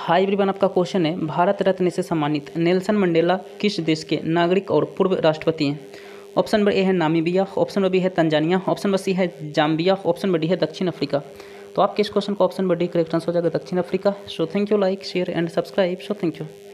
high ब्रिबन आपका question है भारत रत्न से सम्मानित नेल्सन मंडेला किस देश के नागरिक और पूर्व राष्ट्रपति हैं ऑप्शन नंबर ए है नामीबिया ऑप्शन नंबर बी है तंजानिया ऑप्शन नंबर सी है जाम्बिया ऑप्शन नंबर डी है दक्षिण अफ्रीका तो आपके किस क्वेश्चन का option number D correct answer हो जाएगा दक्षिण Africa so thank you like share and subscribe so thank you